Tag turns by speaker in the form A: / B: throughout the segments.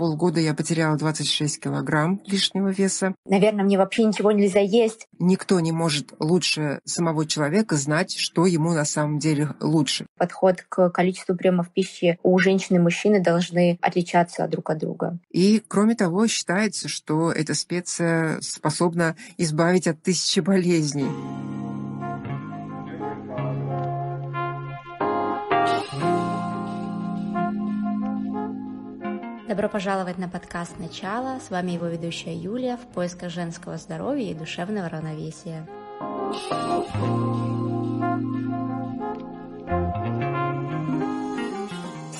A: полгода я потеряла 26 килограмм лишнего веса. Наверное, мне вообще ничего нельзя есть. Никто не может лучше самого человека знать, что ему на самом деле лучше. Подход
B: к количеству приемов пищи у женщин и мужчины должны отличаться друг от друга.
A: И, кроме того, считается, что эта специя способна избавить от тысячи болезней.
B: Добро пожаловать на подкаст «Начало». С вами его ведущая Юлия в поисках женского здоровья и душевного равновесия.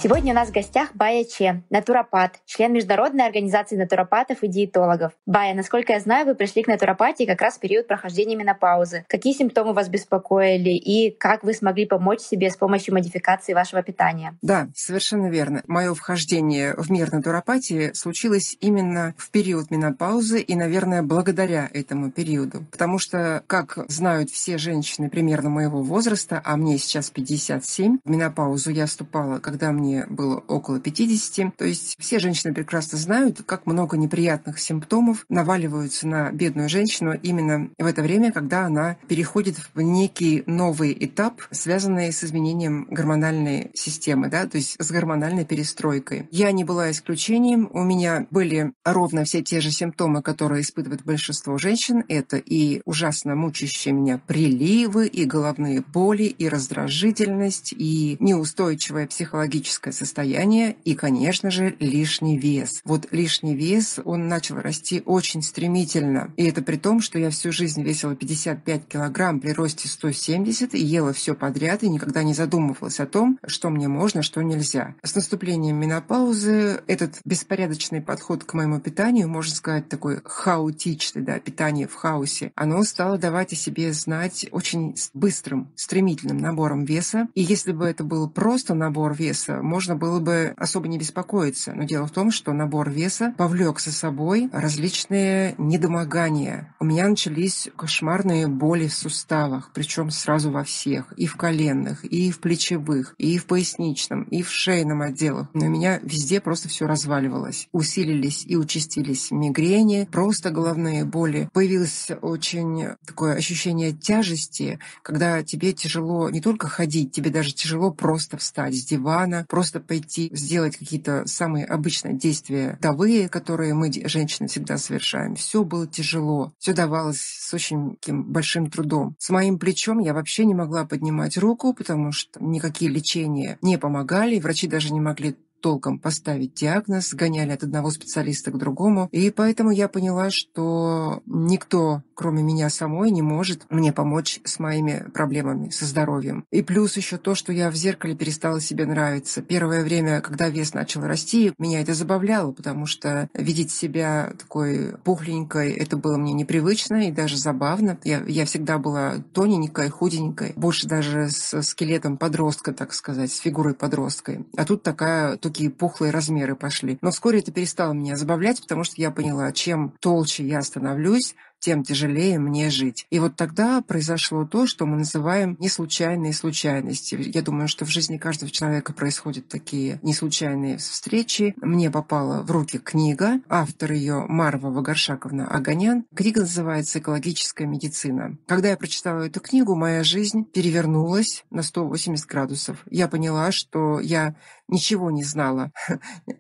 B: Сегодня у нас в гостях Бая Че, натуропат, член Международной организации натуропатов и диетологов. Бая, насколько я знаю, вы пришли к натуропатии как раз в период прохождения менопаузы. Какие симптомы вас беспокоили и как вы смогли помочь себе с помощью модификации вашего питания?
A: Да, совершенно верно. Мое вхождение в мир натуропатии случилось именно в период менопаузы и, наверное, благодаря этому периоду. Потому что, как знают все женщины примерно моего возраста, а мне сейчас 57, в менопаузу я вступала, когда мне женщине было около 50. То есть все женщины прекрасно знают, как много неприятных симптомов наваливаются на бедную женщину именно в это время, когда она переходит в некий новый этап, связанный с изменением гормональной системы, да, то есть с гормональной перестройкой. Я не была исключением. У меня были ровно все те же симптомы, которые испытывает большинство женщин. Это и ужасно мучащие меня приливы, и головные боли, и раздражительность, и неустойчивая психологическая физическое состояние и, конечно же, лишний вес. Вот лишний вес, он начал расти очень стремительно. И это при том, что я всю жизнь весила 55 килограмм при росте 170 и ела все подряд и никогда не задумывалась о том, что мне можно, что нельзя. С наступлением менопаузы этот беспорядочный подход к моему питанию, можно сказать, такой хаотичный, да, питание в хаосе, оно стало давать о себе знать очень быстрым, стремительным набором веса. И если бы это был просто набор веса, можно было бы особо не беспокоиться. Но дело в том, что набор веса повлек за собой различные недомогания. У меня начались кошмарные боли в суставах, причем сразу во всех, и в коленных, и в плечевых, и в поясничном, и в шейном отделах. Но у меня везде просто все разваливалось. Усилились и участились мигрени, просто головные боли. Появилось очень такое ощущение тяжести, когда тебе тяжело не только ходить, тебе даже тяжело просто встать с дивана, просто просто пойти сделать какие-то самые обычные действия давые, которые мы, женщины, всегда совершаем. Все было тяжело, все давалось с очень таким большим трудом. С моим плечом я вообще не могла поднимать руку, потому что никакие лечения не помогали, врачи даже не могли толком поставить диагноз, гоняли от одного специалиста к другому. И поэтому я поняла, что никто, кроме меня самой, не может мне помочь с моими проблемами, со здоровьем. И плюс еще то, что я в зеркале перестала себе нравиться. Первое время, когда вес начал расти, меня это забавляло, потому что видеть себя такой пухленькой, это было мне непривычно и даже забавно. Я, я всегда была тоненькой, худенькой, больше даже с скелетом подростка, так сказать, с фигурой подростка. А тут такая такие пухлые размеры пошли. Но вскоре это перестало меня забавлять, потому что я поняла, чем толще я становлюсь, тем тяжелее мне жить. И вот тогда произошло то, что мы называем неслучайные случайности. Я думаю, что в жизни каждого человека происходят такие неслучайные встречи. Мне попала в руки книга, автор ее Марва Вагаршаковна Аганян. Книга называется «Экологическая медицина». Когда я прочитала эту книгу, моя жизнь перевернулась на 180 градусов. Я поняла, что я ничего не знала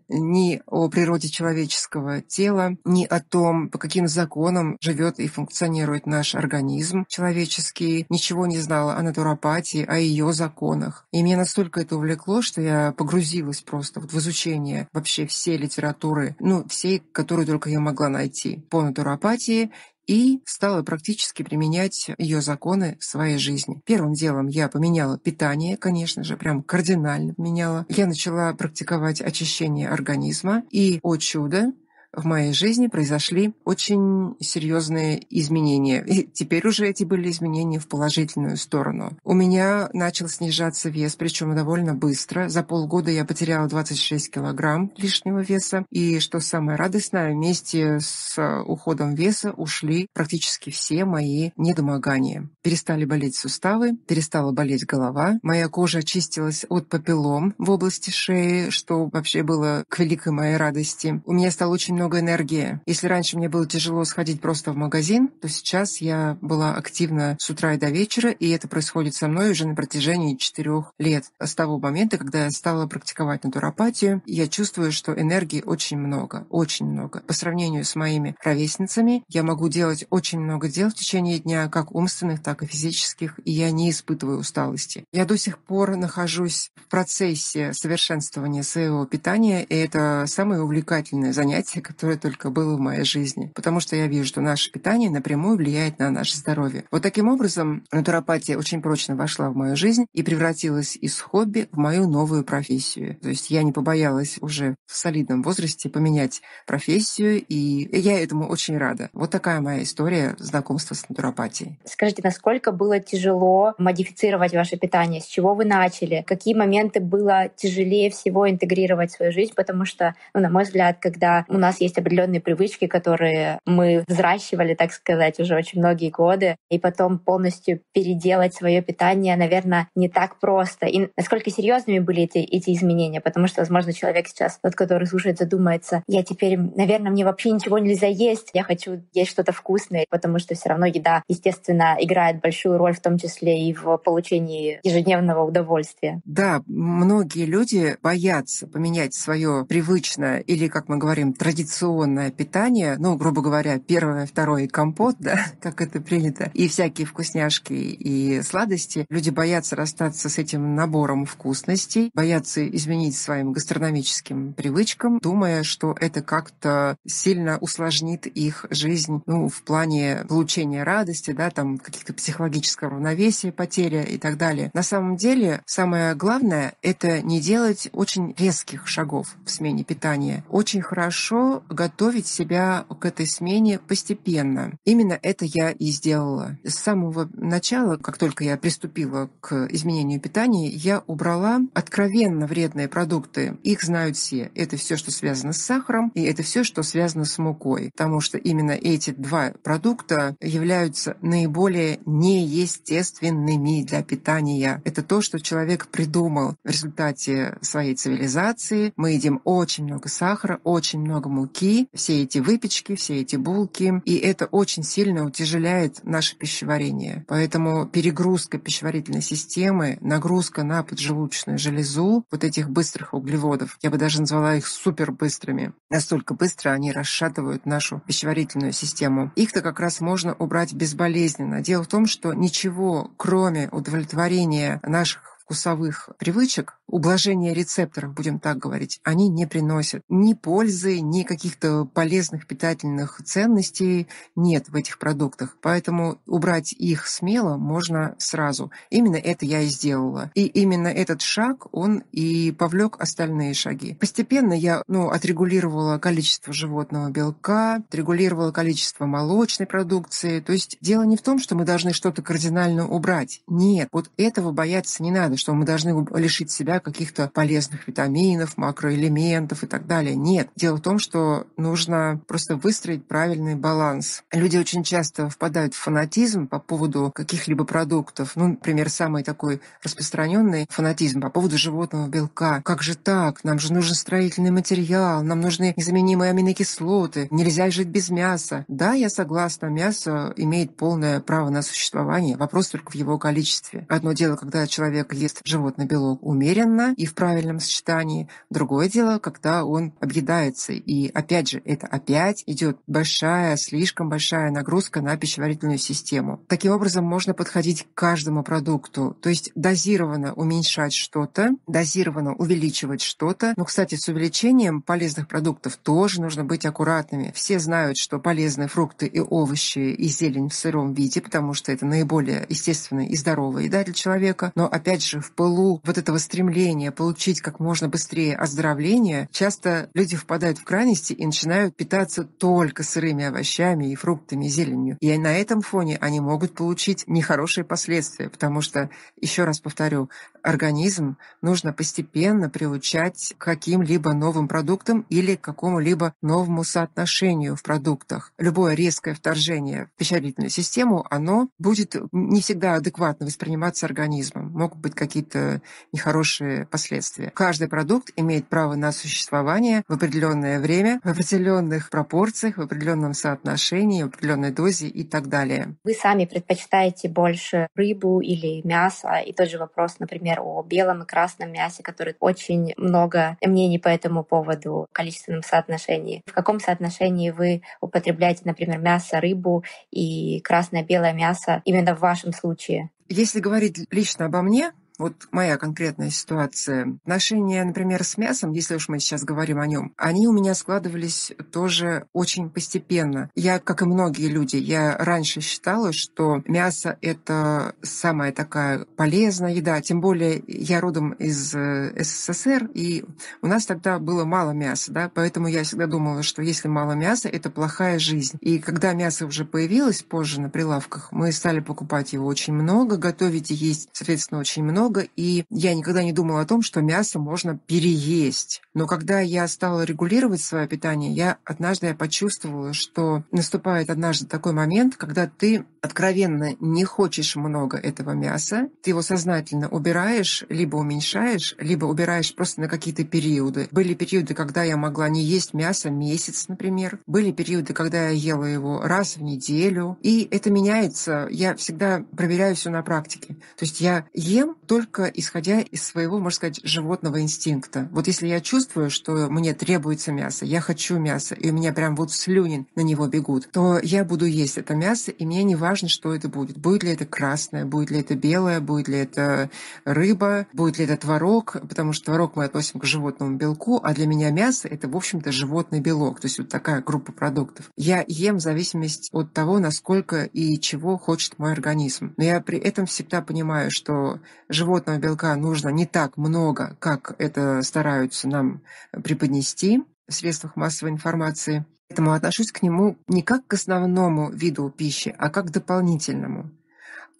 A: ни о природе человеческого тела, ни о том, по каким законам живет и функционирует наш организм человеческий, ничего не знала о натуропатии, о ее законах. И меня настолько это увлекло, что я погрузилась просто вот в изучение вообще всей литературы, ну, всей, которую только я могла найти по натуропатии и стала практически применять ее законы в своей жизни. Первым делом я поменяла питание, конечно же, прям кардинально меняла. Я начала практиковать очищение организма, и, о чудо, в моей жизни произошли очень серьезные изменения. И теперь уже эти были изменения в положительную сторону. У меня начал снижаться вес, причем довольно быстро. За полгода я потеряла 26 килограмм лишнего веса. И что самое радостное, вместе с уходом веса ушли практически все мои недомогания. Перестали болеть суставы, перестала болеть голова. Моя кожа очистилась от папиллом в области шеи, что вообще было к великой моей радости. У меня стало очень много энергии. Если раньше мне было тяжело сходить просто в магазин, то сейчас я была активна с утра и до вечера, и это происходит со мной уже на протяжении четырех лет. С того момента, когда я стала практиковать натуропатию, я чувствую, что энергии очень много, очень много. По сравнению с моими ровесницами, я могу делать очень много дел в течение дня, как умственных, так и физических, и я не испытываю усталости. Я до сих пор нахожусь в процессе совершенствования своего питания, и это самое увлекательное занятие, которое только было в моей жизни, потому что я вижу, что наше питание напрямую влияет на наше здоровье. Вот таким образом натуропатия очень прочно вошла в мою жизнь и превратилась из хобби в мою новую профессию. То есть я не побоялась уже в солидном возрасте поменять профессию, и я этому очень рада. Вот такая моя история знакомства с натуропатией.
B: Скажите, насколько было тяжело модифицировать ваше питание? С чего вы начали? Какие моменты было тяжелее всего интегрировать в свою жизнь? Потому что, ну, на мой взгляд, когда у нас есть определенные привычки, которые мы взращивали, так сказать, уже очень многие годы, и потом полностью переделать свое питание, наверное, не так просто. И насколько серьезными были эти, эти изменения, потому что, возможно, человек сейчас, тот, который слушает, задумается, я теперь, наверное, мне вообще ничего нельзя есть, я хочу есть что-то вкусное, потому что все равно еда, естественно, играет большую роль, в том числе и в получении ежедневного удовольствия.
A: Да, многие люди боятся поменять свое привычное или, как мы говорим, традиционное нетрадиционное питание, ну, грубо говоря, первое, второе компот, да, как это принято, и всякие вкусняшки и сладости, люди боятся расстаться с этим набором вкусностей, боятся изменить своим гастрономическим привычкам, думая, что это как-то сильно усложнит их жизнь, ну, в плане получения радости, да, там, каких-то психологического равновесия, потеря и так далее. На самом деле, самое главное — это не делать очень резких шагов в смене питания. Очень хорошо готовить себя к этой смене постепенно. Именно это я и сделала. С самого начала, как только я приступила к изменению питания, я убрала откровенно вредные продукты. Их знают все. Это все, что связано с сахаром, и это все, что связано с мукой. Потому что именно эти два продукта являются наиболее неестественными для питания. Это то, что человек придумал в результате своей цивилизации. Мы едим очень много сахара, очень много муки, белки, все эти выпечки, все эти булки, и это очень сильно утяжеляет наше пищеварение. Поэтому перегрузка пищеварительной системы, нагрузка на поджелудочную железу вот этих быстрых углеводов, я бы даже назвала их супербыстрыми, настолько быстро они расшатывают нашу пищеварительную систему. Их-то как раз можно убрать безболезненно. Дело в том, что ничего, кроме удовлетворения наших вкусовых привычек, ублажение рецепторов, будем так говорить, они не приносят ни пользы, ни каких-то полезных питательных ценностей нет в этих продуктах. Поэтому убрать их смело можно сразу. Именно это я и сделала. И именно этот шаг, он и повлек остальные шаги. Постепенно я ну, отрегулировала количество животного белка, отрегулировала количество молочной продукции. То есть дело не в том, что мы должны что-то кардинально убрать. Нет, вот этого бояться не надо что мы должны лишить себя каких-то полезных витаминов, макроэлементов и так далее. Нет. Дело в том, что нужно просто выстроить правильный баланс. Люди очень часто впадают в фанатизм по поводу каких-либо продуктов. Ну, например, самый такой распространенный фанатизм по поводу животного белка. Как же так? Нам же нужен строительный материал, нам нужны незаменимые аминокислоты, нельзя жить без мяса. Да, я согласна, мясо имеет полное право на существование. Вопрос только в его количестве. Одно дело, когда человек ест количество животный белок умеренно и в правильном сочетании. Другое дело, когда он объедается. И опять же, это опять идет большая, слишком большая нагрузка на пищеварительную систему. Таким образом, можно подходить к каждому продукту. То есть дозированно уменьшать что-то, дозированно увеличивать что-то. Но, ну, кстати, с увеличением полезных продуктов тоже нужно быть аккуратными. Все знают, что полезные фрукты и овощи и зелень в сыром виде, потому что это наиболее естественные и здоровые еда для человека. Но, опять же, в пылу вот этого стремления получить как можно быстрее оздоровление, часто люди впадают в крайности и начинают питаться только сырыми овощами и фруктами, и зеленью. И на этом фоне они могут получить нехорошие последствия, потому что, еще раз повторю, организм нужно постепенно приучать к каким-либо новым продуктам или к какому-либо новому соотношению в продуктах. Любое резкое вторжение в пищеварительную систему, оно будет не всегда адекватно восприниматься организмом. Могут быть какие какие-то нехорошие последствия. Каждый продукт имеет право на существование в определенное время, в определенных пропорциях, в определенном соотношении, в определенной дозе и так далее.
B: Вы сами предпочитаете больше рыбу или мясо? И тот же вопрос, например, о белом и красном мясе, который очень много мнений по этому поводу в количественном соотношении. В каком соотношении вы употребляете, например, мясо, рыбу и красное-белое мясо именно в
A: вашем случае? Если говорить лично обо мне, вот моя конкретная ситуация. Отношения, например, с мясом, если уж мы сейчас говорим о нем, они у меня складывались тоже очень постепенно. Я, как и многие люди, я раньше считала, что мясо — это самая такая полезная еда. Тем более я родом из э, СССР, и у нас тогда было мало мяса, да, поэтому я всегда думала, что если мало мяса, это плохая жизнь. И когда мясо уже появилось позже на прилавках, мы стали покупать его очень много, готовить и есть, соответственно, очень много, много, и я никогда не думала о том, что мясо можно переесть. Но когда я стала регулировать свое питание, я однажды я почувствовала, что наступает однажды такой момент, когда ты откровенно не хочешь много этого мяса, ты его сознательно убираешь, либо уменьшаешь, либо убираешь просто на какие-то периоды. Были периоды, когда я могла не есть мясо месяц, например. Были периоды, когда я ела его раз в неделю. И это меняется. Я всегда проверяю все на практике. То есть я ем только только исходя из своего, можно сказать, животного инстинкта. Вот если я чувствую, что мне требуется мясо, я хочу мясо, и у меня прям вот слюни на него бегут, то я буду есть это мясо, и мне не важно, что это будет. Будет ли это красное, будет ли это белое, будет ли это рыба, будет ли это творог, потому что творог мы относим к животному белку, а для меня мясо это, в общем-то, животный белок, то есть вот такая группа продуктов. Я ем в зависимости от того, насколько и чего хочет мой организм. Но я при этом всегда понимаю, что животного белка нужно не так много, как это стараются нам преподнести в средствах массовой информации. Поэтому отношусь к нему не как к основному виду пищи, а как к дополнительному.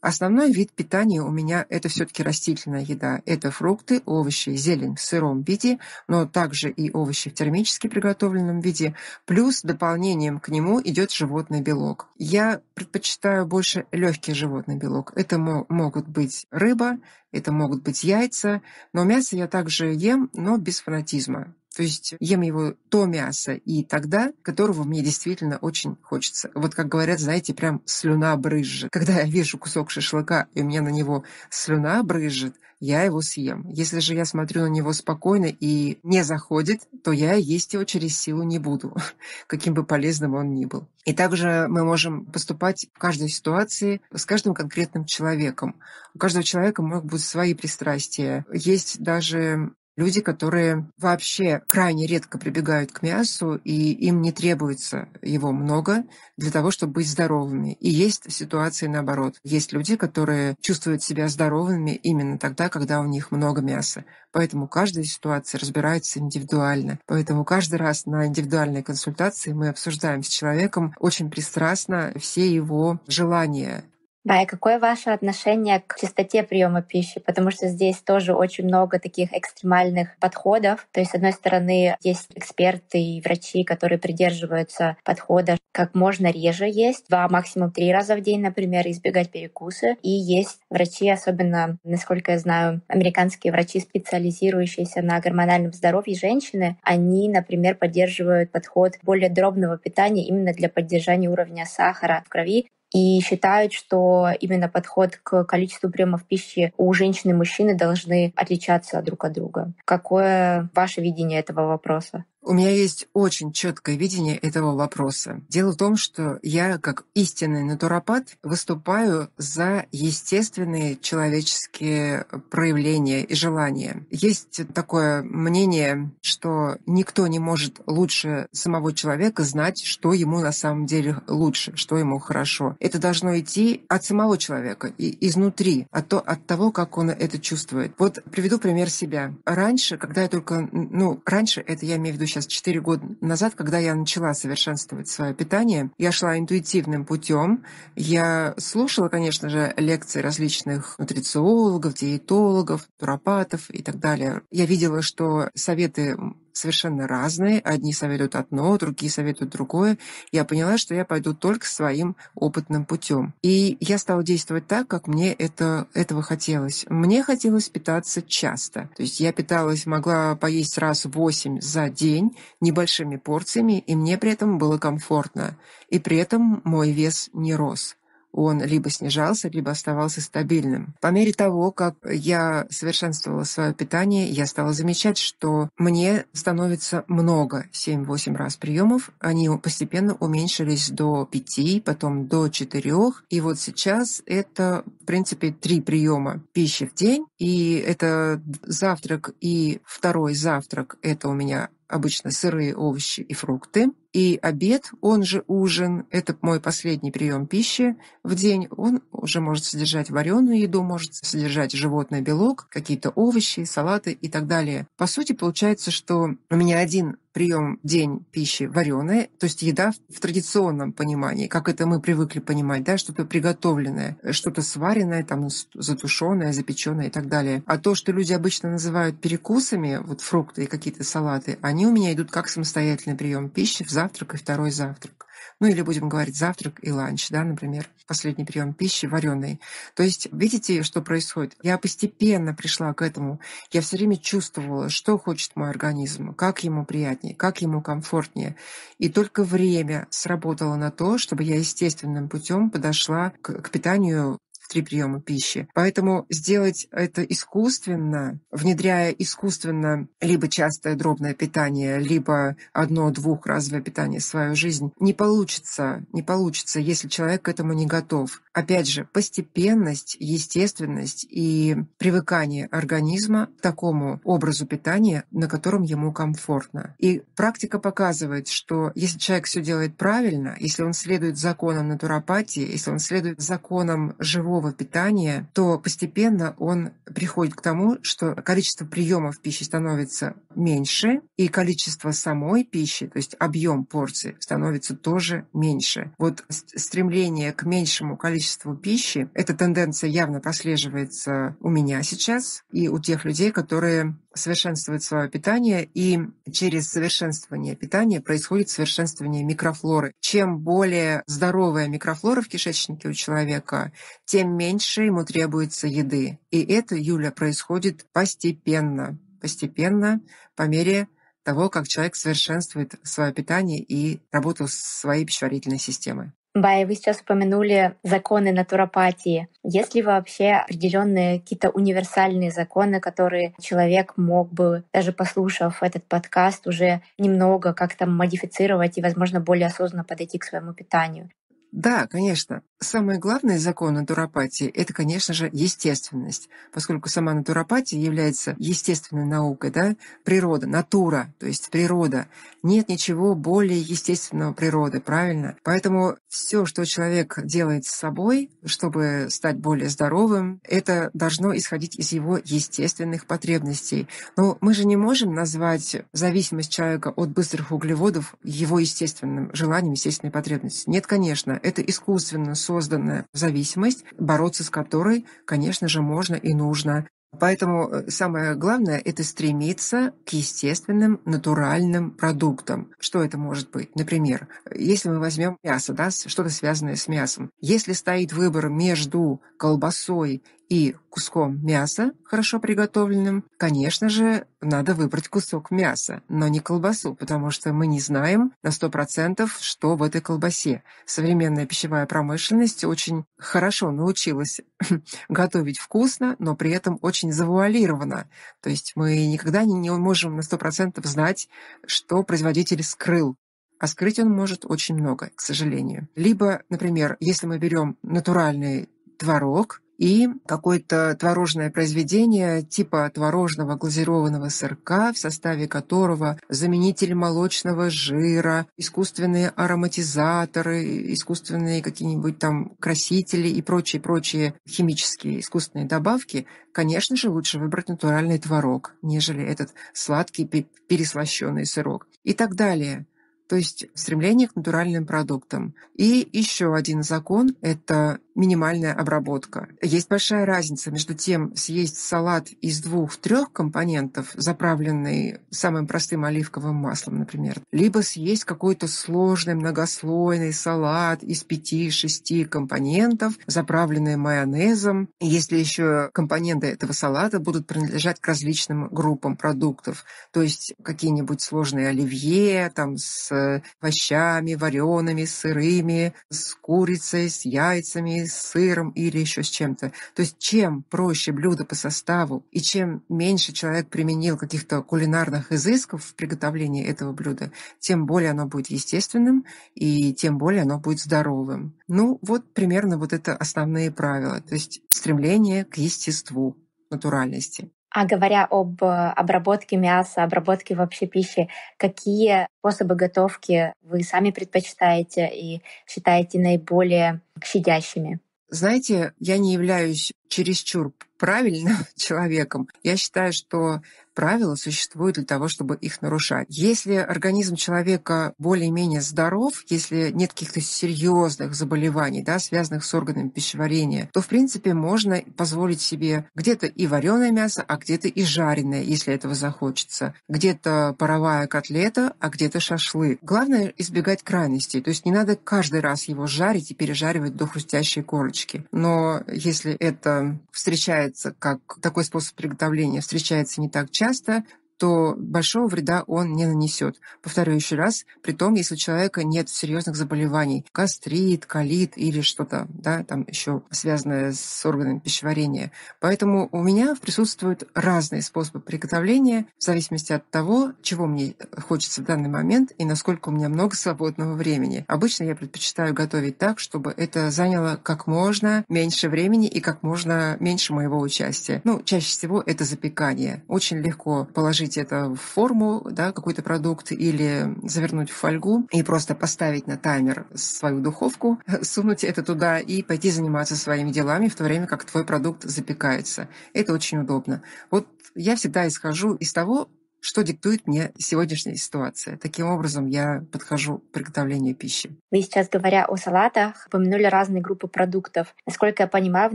A: Основной вид питания у меня это все-таки растительная еда. Это фрукты, овощи, зелень в сыром виде, но также и овощи в термически приготовленном виде. Плюс дополнением к нему идет животный белок. Я предпочитаю больше легкий животный белок. Это могут быть рыба, это могут быть яйца, но мясо я также ем, но без фанатизма. То есть ем его то мясо и тогда, которого мне действительно очень хочется. Вот как говорят, знаете, прям слюна брызжет. Когда я вижу кусок шашлыка, и у меня на него слюна брызжет, я его съем. Если же я смотрю на него спокойно и не заходит, то я есть его через силу не буду, каким бы полезным он ни был. И также мы можем поступать в каждой ситуации с каждым конкретным человеком. У каждого человека могут быть свои пристрастия. Есть даже люди, которые вообще крайне редко прибегают к мясу, и им не требуется его много для того, чтобы быть здоровыми. И есть ситуации наоборот. Есть люди, которые чувствуют себя здоровыми именно тогда, когда у них много мяса. Поэтому каждая ситуация разбирается индивидуально. Поэтому каждый раз на индивидуальной консультации мы обсуждаем с человеком очень пристрастно все его желания да, и какое
B: ваше отношение к чистоте приема пищи? Потому что здесь тоже очень много таких экстремальных подходов. То есть, с одной стороны, есть эксперты и врачи, которые придерживаются подхода как можно реже есть, два, максимум три раза в день, например, избегать перекусы. И есть врачи, особенно, насколько я знаю, американские врачи, специализирующиеся на гормональном здоровье женщины, они, например, поддерживают подход более дробного питания именно для поддержания уровня сахара в крови, и считают, что именно подход к количеству приемов пищи у женщин и мужчины должны отличаться друг от друга.
A: Какое ваше видение этого вопроса? У меня есть очень четкое видение этого вопроса. Дело в том, что я, как истинный натуропат, выступаю за естественные человеческие проявления и желания. Есть такое мнение, что никто не может лучше самого человека знать, что ему на самом деле лучше, что ему хорошо. Это должно идти от самого человека, и изнутри, от, а то, от того, как он это чувствует. Вот приведу пример себя. Раньше, когда я только... Ну, раньше это я имею в виду сейчас 4 года назад, когда я начала совершенствовать свое питание, я шла интуитивным путем. Я слушала, конечно же, лекции различных нутрициологов, диетологов, туропатов и так далее. Я видела, что советы совершенно разные. Одни советуют одно, другие советуют другое. Я поняла, что я пойду только своим опытным путем. И я стала действовать так, как мне это, этого хотелось. Мне хотелось питаться часто. То есть я питалась, могла поесть раз в 8 за день небольшими порциями, и мне при этом было комфортно. И при этом мой вес не рос он либо снижался, либо оставался стабильным. По мере того, как я совершенствовала свое питание, я стала замечать, что мне становится много 7-8 раз приемов. Они постепенно уменьшились до 5, потом до 4. И вот сейчас это, в принципе, 3 приема пищи в день. И это завтрак и второй завтрак. Это у меня обычно сырые овощи и фрукты. И обед, он же ужин, это мой последний прием пищи в день, он уже может содержать вареную еду, может содержать животный белок, какие-то овощи, салаты и так далее. По сути, получается, что у меня один прием день пищи вареная, то есть еда в традиционном понимании, как это мы привыкли понимать, да, что-то приготовленное, что-то сваренное, там, затушенное, запеченное и так далее. А то, что люди обычно называют перекусами, вот фрукты и какие-то салаты, они у меня идут как самостоятельный прием пищи в завтрак и второй завтрак. Ну или будем говорить завтрак и ланч, да, например, последний прием пищи вареный. То есть видите, что происходит? Я постепенно пришла к этому. Я все время чувствовала, что хочет мой организм, как ему приятнее, как ему комфортнее. И только время сработало на то, чтобы я естественным путем подошла к, к питанию три приема пищи. Поэтому сделать это искусственно, внедряя искусственно либо частое дробное питание, либо одно-двухразовое питание в свою жизнь, не получится, не получится, если человек к этому не готов. Опять же, постепенность, естественность и привыкание организма к такому образу питания, на котором ему комфортно. И практика показывает, что если человек все делает правильно, если он следует законам натуропатии, если он следует законам живого здорового питания, то постепенно он приходит к тому, что количество приемов пищи становится меньше, и количество самой пищи, то есть объем порции, становится тоже меньше. Вот стремление к меньшему количеству пищи, эта тенденция явно прослеживается у меня сейчас и у тех людей, которые совершенствовать свое питание, и через совершенствование питания происходит совершенствование микрофлоры. Чем более здоровая микрофлора в кишечнике у человека, тем меньше ему требуется еды. И это, Юля, происходит постепенно, постепенно, по мере того, как человек совершенствует свое питание и работу своей пищеварительной системы.
B: Бая, вы сейчас упомянули законы натуропатии. Есть ли вообще определенные какие-то универсальные законы, которые человек мог бы, даже послушав этот подкаст, уже немного как-то модифицировать и, возможно, более осознанно подойти к своему питанию?
A: Да, конечно. Самый главный закон натуропатии – это, конечно же, естественность, поскольку сама натуропатия является естественной наукой, да, природа, натура, то есть природа. Нет ничего более естественного природы, правильно? Поэтому все, что человек делает с собой, чтобы стать более здоровым, это должно исходить из его естественных потребностей. Но мы же не можем назвать зависимость человека от быстрых углеводов его естественным желанием, естественной потребностью. Нет, конечно, это искусственно созданная зависимость, бороться с которой, конечно же, можно и нужно. Поэтому э, самое главное – это стремиться к естественным, натуральным продуктам. Что это может быть? Например, если мы возьмем мясо, да, что-то связанное с мясом. Если стоит выбор между колбасой и куском мяса, хорошо приготовленным, конечно же, надо выбрать кусок мяса, но не колбасу, потому что мы не знаем на 100%, что в этой колбасе. Современная пищевая промышленность очень хорошо научилась готовить вкусно, но при этом очень завуалированно. То есть мы никогда не, не можем на 100% знать, что производитель скрыл а скрыть он может очень много, к сожалению. Либо, например, если мы берем натуральный творог, и какое-то творожное произведение типа творожного глазированного сырка, в составе которого заменитель молочного жира, искусственные ароматизаторы, искусственные какие-нибудь там красители и прочие-прочие химические искусственные добавки, конечно же, лучше выбрать натуральный творог, нежели этот сладкий переслащенный сырок и так далее то есть стремление к натуральным продуктам. И еще один закон – это минимальная обработка. Есть большая разница между тем, съесть салат из двух-трех компонентов, заправленный самым простым оливковым маслом, например, либо съесть какой-то сложный многослойный салат из пяти-шести компонентов, заправленный майонезом, если еще компоненты этого салата будут принадлежать к различным группам продуктов, то есть какие-нибудь сложные оливье там с овощами, вареными, сырыми, с курицей, с яйцами, с сыром или еще с чем-то. То есть чем проще блюдо по составу и чем меньше человек применил каких-то кулинарных изысков в приготовлении этого блюда, тем более оно будет естественным и тем более оно будет здоровым. Ну вот примерно вот это основные правила, то есть стремление к естеству натуральности.
B: А говоря об э, обработке мяса, обработке вообще пищи, какие способы готовки вы сами предпочитаете и считаете наиболее щадящими?
A: Знаете, я не являюсь чересчур правильным человеком. Я считаю, что правила существуют для того, чтобы их нарушать. Если организм человека более-менее здоров, если нет каких-то серьезных заболеваний, да, связанных с органами пищеварения, то, в принципе, можно позволить себе где-то и вареное мясо, а где-то и жареное, если этого захочется. Где-то паровая котлета, а где-то шашлык. Главное избегать крайностей. То есть не надо каждый раз его жарить и пережаривать до хрустящей корочки. Но если это встречается как такой способ приготовления, встречается не так часто, часто то большого вреда он не нанесет. Повторю еще раз, при том, если у человека нет серьезных заболеваний, гастрит, колит или что-то, да, там еще связанное с органами пищеварения. Поэтому у меня присутствуют разные способы приготовления в зависимости от того, чего мне хочется в данный момент и насколько у меня много свободного времени. Обычно я предпочитаю готовить так, чтобы это заняло как можно меньше времени и как можно меньше моего участия. Ну, чаще всего это запекание. Очень легко положить вылить это в форму, да, какой-то продукт, или завернуть в фольгу и просто поставить на таймер свою духовку, сунуть это туда и пойти заниматься своими делами, в то время как твой продукт запекается. Это очень удобно. Вот я всегда исхожу из того, что диктует мне сегодняшняя ситуация. Таким образом, я подхожу к приготовлению пищи.
B: Вы сейчас, говоря о салатах, упомянули разные группы продуктов. Насколько я понимаю, в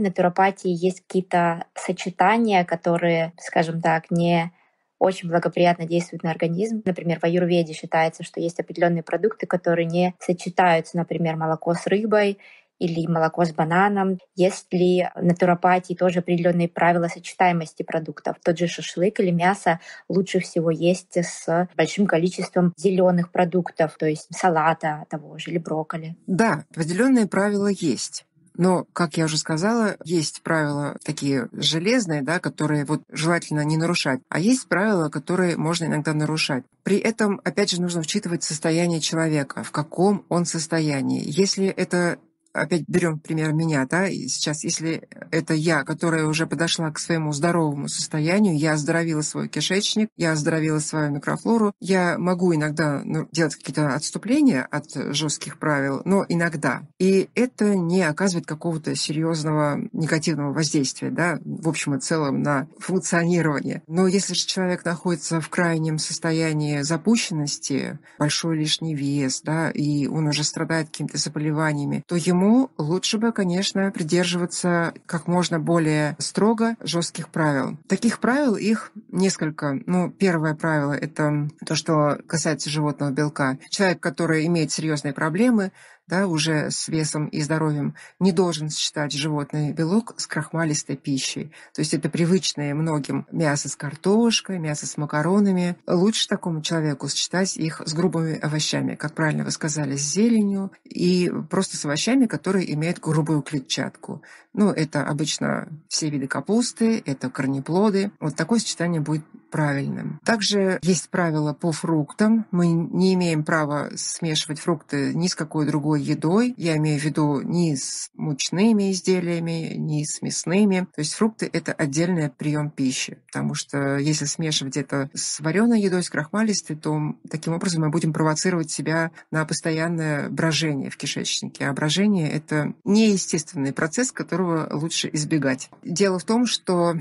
B: натуропатии есть какие-то сочетания, которые, скажем так, не очень благоприятно действует на организм. Например, в аюрведе считается, что есть определенные продукты, которые не сочетаются, например, молоко с рыбой или молоко с бананом. Есть ли в натуропатии тоже определенные правила сочетаемости продуктов? Тот же шашлык или мясо лучше всего есть с большим количеством зеленых продуктов, то есть салата того же
A: или брокколи. Да, определенные правила есть. Но, как я уже сказала, есть правила такие железные, да, которые вот желательно не нарушать, а есть правила, которые можно иногда нарушать. При этом, опять же, нужно учитывать состояние человека, в каком он состоянии. Если это опять берем пример меня, да, и сейчас, если это я, которая уже подошла к своему здоровому состоянию, я оздоровила свой кишечник, я оздоровила свою микрофлору, я могу иногда ну, делать какие-то отступления от жестких правил, но иногда. И это не оказывает какого-то серьезного негативного воздействия, да, в общем и целом на функционирование. Но если же человек находится в крайнем состоянии запущенности, большой лишний вес, да, и он уже страдает какими-то заболеваниями, то ему Потому ну, лучше бы, конечно, придерживаться как можно более строго жестких правил. Таких правил их несколько. Ну, первое правило — это то, что касается животного белка. Человек, который имеет серьезные проблемы, да, уже с весом и здоровьем, не должен считать животный белок с крахмалистой пищей. То есть это привычное многим мясо с картошкой, мясо с макаронами. Лучше такому человеку сочетать их с грубыми овощами, как правильно вы сказали, с зеленью и просто с овощами, которые имеют грубую клетчатку. Ну, это обычно все виды капусты, это корнеплоды. Вот такое сочетание будет правильным. Также есть правила по фруктам. Мы не имеем права смешивать фрукты ни с какой другой едой. Я имею в виду ни с мучными изделиями, ни с мясными. То есть фрукты — это отдельный прием пищи, потому что если смешивать это с вареной едой, с крахмалистой, то таким образом мы будем провоцировать себя на постоянное брожение в кишечнике. А брожение — это неестественный процесс, который которого лучше избегать. Дело в том, что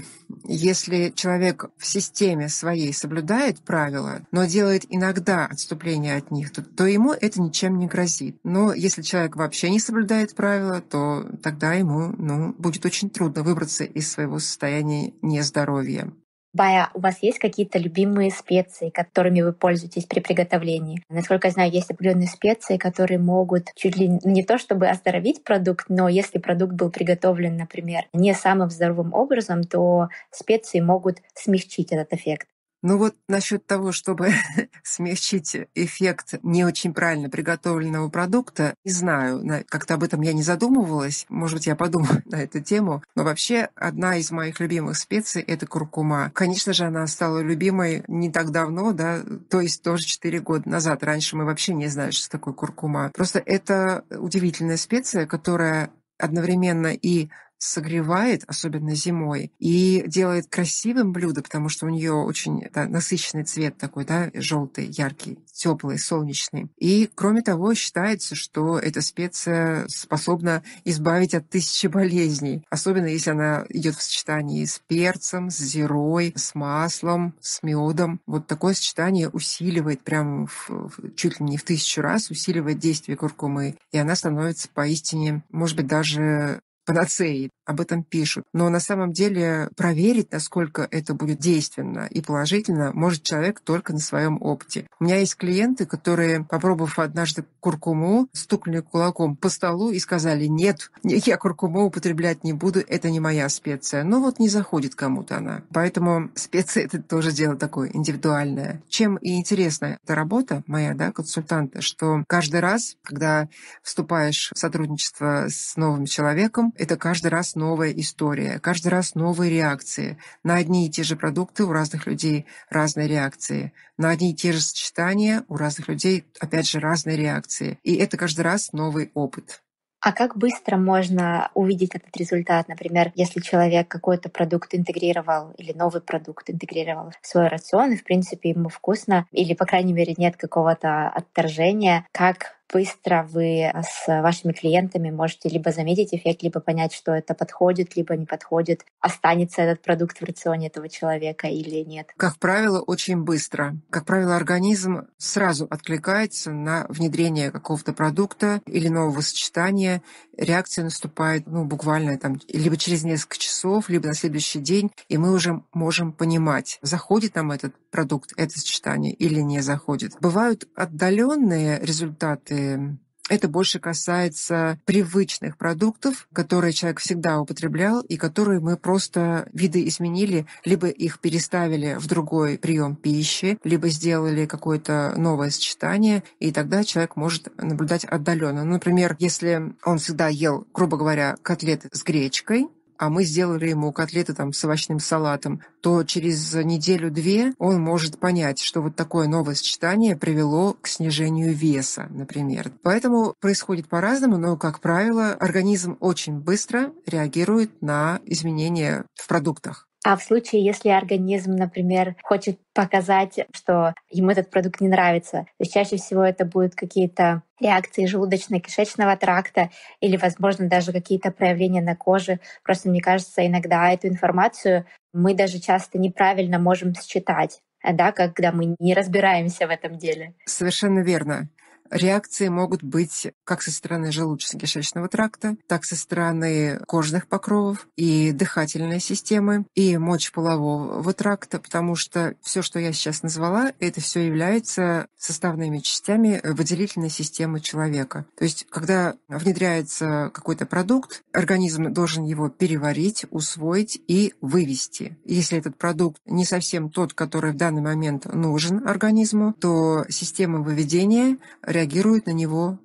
A: если человек в системе своей соблюдает правила, но делает иногда отступление от них, то, то ему это ничем не грозит. Но если человек вообще не соблюдает правила, то тогда ему ну, будет очень трудно выбраться из своего состояния нездоровья.
B: Бая, у вас есть какие-то любимые специи, которыми вы пользуетесь при приготовлении? Насколько я знаю, есть определенные специи, которые могут чуть ли не то, чтобы оздоровить продукт, но если продукт был приготовлен, например, не самым здоровым образом, то специи могут смягчить этот эффект.
A: Ну вот насчет того, чтобы смягчить эффект не очень правильно приготовленного продукта, не знаю, как-то об этом я не задумывалась. Может быть, я подумаю на эту тему. Но вообще одна из моих любимых специй – это куркума. Конечно же, она стала любимой не так давно, да, то есть тоже 4 года назад. Раньше мы вообще не знали, что такое куркума. Просто это удивительная специя, которая одновременно и согревает, особенно зимой, и делает красивым блюдо, потому что у нее очень да, насыщенный цвет такой, да, желтый, яркий, теплый, солнечный. И, кроме того, считается, что эта специя способна избавить от тысячи болезней, особенно если она идет в сочетании с перцем, с зирой, с маслом, с медом. Вот такое сочетание усиливает прям в, в, чуть ли не в тысячу раз усиливает действие куркумы, и она становится поистине, может быть, даже панацеей об этом пишут. Но на самом деле проверить, насколько это будет действенно и положительно, может человек только на своем опыте. У меня есть клиенты, которые, попробовав однажды куркуму, стукнули кулаком по столу и сказали, нет, я куркуму употреблять не буду, это не моя специя. Но вот не заходит кому-то она. Поэтому специя это тоже дело такое индивидуальное. Чем и интересна эта работа моя, да, консультанта, что каждый раз, когда вступаешь в сотрудничество с новым человеком, это каждый раз новая история, каждый раз новые реакции. На одни и те же продукты у разных людей разные реакции. На одни и те же сочетания у разных людей, опять же, разные реакции. И это каждый раз новый опыт.
B: А как быстро можно увидеть этот результат? Например, если человек какой-то продукт интегрировал или новый продукт интегрировал в свой рацион, и, в принципе, ему вкусно, или, по крайней мере, нет какого-то отторжения, как быстро вы а, с вашими клиентами можете либо заметить эффект, либо понять, что это подходит, либо не подходит, останется этот продукт в рационе этого человека или нет?
A: Как правило, очень быстро. Как правило, организм сразу откликается на внедрение какого-то продукта или нового сочетания. Реакция наступает ну, буквально там, либо через несколько часов, либо на следующий день, и мы уже можем понимать, заходит нам этот продукт, это сочетание или не заходит. Бывают отдаленные результаты продукты эм, это больше касается привычных продуктов, которые человек всегда употреблял и которые мы просто виды изменили, либо их переставили в другой прием пищи, либо сделали какое-то новое сочетание, и тогда человек может наблюдать отдаленно. например, если он всегда ел, грубо говоря, котлеты с гречкой, а мы сделали ему котлеты там с овощным салатом, то через неделю-две он может понять, что вот такое новое сочетание привело к снижению веса, например. Поэтому происходит по-разному, но, как правило, организм очень быстро реагирует на изменения в продуктах.
B: А в случае, если организм, например, хочет показать, что ему этот продукт не нравится, то чаще всего это будут какие-то реакции желудочно-кишечного тракта или, возможно, даже какие-то проявления на коже. Просто, мне кажется, иногда эту информацию мы даже часто неправильно можем считать да, когда мы не разбираемся в этом деле.
A: Совершенно верно. Реакции могут быть как со стороны желудочно-кишечного тракта, так со стороны кожных покровов и дыхательной системы, и мочеполового тракта, потому что все, что я сейчас назвала, это все является составными частями выделительной системы человека. То есть, когда внедряется какой-то продукт, организм должен его переварить, усвоить и вывести. Если этот продукт не совсем тот, который в данный момент нужен организму, то система выведения реагируют на него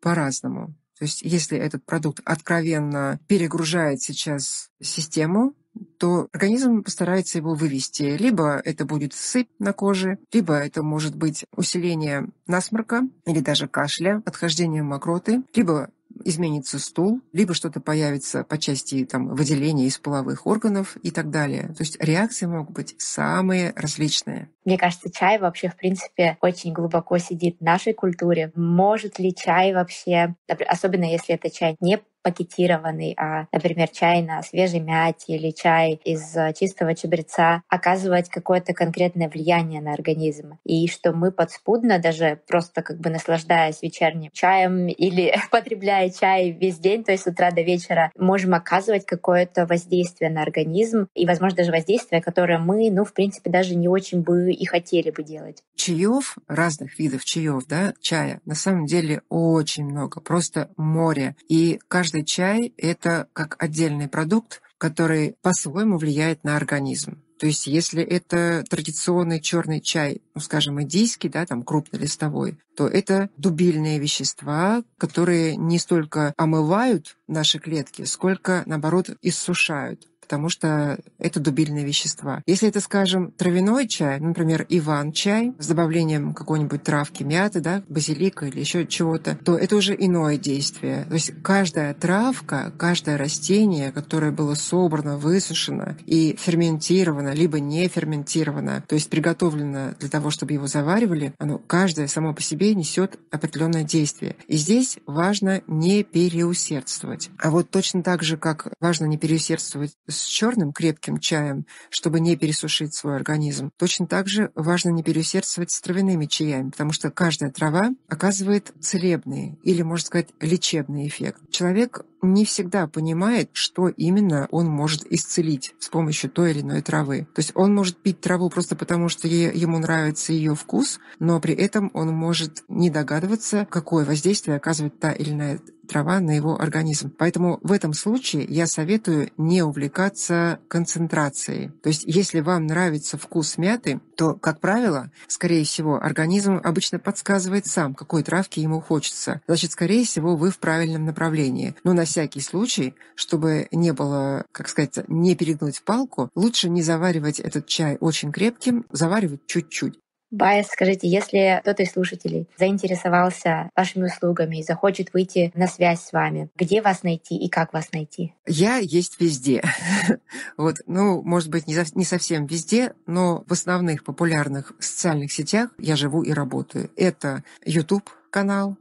A: по-разному. То есть если этот продукт откровенно перегружает сейчас систему, то организм постарается его вывести. Либо это будет сыпь на коже, либо это может быть усиление насморка или даже кашля, отхождение мокроты, либо изменится стул, либо что-то появится по части там, выделения из половых органов и так далее. То есть реакции могут быть самые различные.
B: Мне кажется, чай вообще, в принципе, очень глубоко сидит в нашей культуре. Может ли чай вообще, особенно если это чай не пакетированный, а, например, чай на свежей мяте или чай из а, чистого чабреца оказывать какое-то конкретное влияние на организм. И что мы подспудно, даже просто как бы наслаждаясь вечерним чаем или потребляя чай весь день, то есть с утра до вечера, можем оказывать какое-то воздействие на организм и, возможно, даже воздействие, которое мы, ну, в принципе, даже не очень бы и хотели бы
A: делать. Чаев, разных видов чаев, да, чая, на самом деле очень много, просто море. И каждый если чай – это как отдельный продукт, который по-своему влияет на организм. То есть если это традиционный черный чай, ну, скажем, индийский, да, там крупнолистовой, то это дубильные вещества, которые не столько омывают наши клетки, сколько, наоборот, иссушают потому что это дубильные вещества. Если это, скажем, травяной чай, ну, например, иван-чай с добавлением какой-нибудь травки мяты, да, базилика или еще чего-то, то это уже иное действие. То есть каждая травка, каждое растение, которое было собрано, высушено и ферментировано, либо не ферментировано, то есть приготовлено для того, чтобы его заваривали, оно каждое само по себе несет определенное действие. И здесь важно не переусердствовать. А вот точно так же, как важно не переусердствовать с черным крепким чаем, чтобы не пересушить свой организм. Точно так же важно не переусердствовать с травяными чаями, потому что каждая трава оказывает целебный или, можно сказать, лечебный эффект. Человек не всегда понимает, что именно он может исцелить с помощью той или иной травы. То есть он может пить траву просто потому, что ей, ему нравится ее вкус, но при этом он может не догадываться, какое воздействие оказывает та или иная трава на его организм. Поэтому в этом случае я советую не увлекаться концентрацией. То есть если вам нравится вкус мяты, то, как правило, скорее всего, организм обычно подсказывает сам, какой травки ему хочется. Значит, скорее всего, вы в правильном направлении. Но на всякий случай, чтобы не было, как сказать, не перегнуть палку, лучше не заваривать этот чай очень крепким, заваривать чуть-чуть.
B: Бая, скажите, если кто-то из слушателей заинтересовался вашими услугами и захочет выйти на связь с вами, где вас найти и как вас найти?
A: Я есть везде. вот, ну, может быть, не, не совсем везде, но в основных популярных социальных сетях я живу и работаю. Это YouTube канал,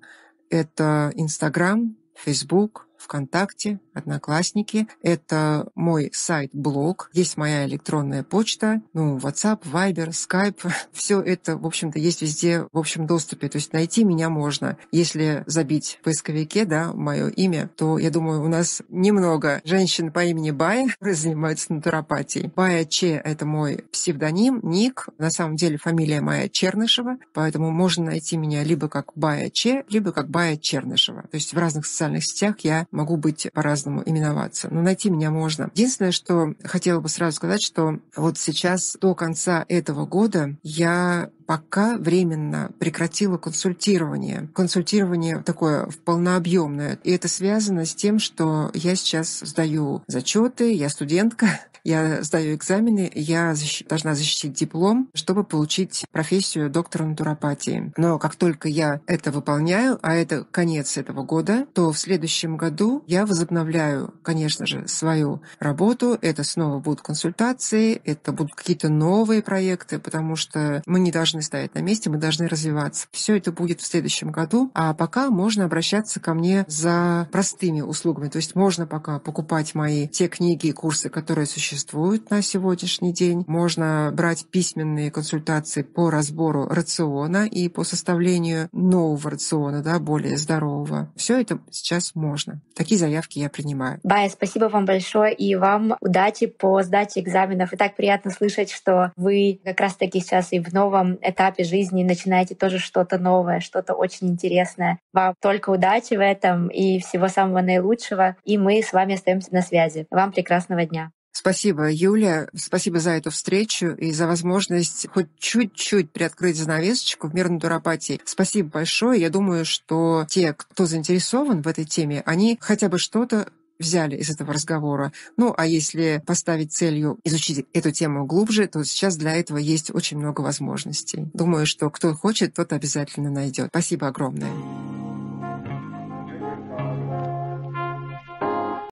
A: это Instagram, Facebook, ВКонтакте, Одноклассники — это мой сайт-блог, есть моя электронная почта, ну, WhatsApp, Viber, Skype. Все это, в общем-то, есть везде в общем доступе. То есть найти меня можно. Если забить в поисковике, да, мое имя, то, я думаю, у нас немного женщин по имени Бая, которые занимаются натуропатией. Бая а Че — это мой псевдоним, ник. На самом деле фамилия моя Чернышева, поэтому можно найти меня либо как Бая а Че, либо как Бая а Чернышева. То есть в разных социальных сетях я могу быть по-разному по-разному именоваться, но найти меня можно. Единственное, что хотела бы сразу сказать, что вот сейчас до конца этого года я пока временно прекратила консультирование. Консультирование такое в полнообъемное. И это связано с тем, что я сейчас сдаю зачеты, я студентка, я сдаю экзамены, я защ... должна защитить диплом, чтобы получить профессию доктора натуропатии. Но как только я это выполняю, а это конец этого года, то в следующем году я возобновляю, конечно же, свою работу. Это снова будут консультации, это будут какие-то новые проекты, потому что мы не должны должны стоять на месте, мы должны развиваться. Все это будет в следующем году, а пока можно обращаться ко мне за простыми услугами. То есть можно пока покупать мои те книги и курсы, которые существуют на сегодняшний день. Можно брать письменные консультации по разбору рациона и по составлению нового рациона, да, более здорового. Все это сейчас можно. Такие заявки я принимаю.
B: Бая, спасибо вам большое и вам удачи по сдаче экзаменов. И так приятно слышать, что вы как раз-таки сейчас и в новом этапе жизни начинаете тоже что-то новое, что-то очень интересное. Вам только удачи в этом и всего самого наилучшего. И мы с вами остаемся на связи. Вам прекрасного дня.
A: Спасибо, Юля. Спасибо за эту встречу и за возможность хоть чуть-чуть приоткрыть занавесочку в мир натуропатии. Спасибо большое. Я думаю, что те, кто заинтересован в этой теме, они хотя бы что-то взяли из этого разговора. Ну, а если поставить целью изучить эту тему глубже, то сейчас для этого есть очень много возможностей. Думаю, что кто хочет, тот обязательно найдет. Спасибо огромное.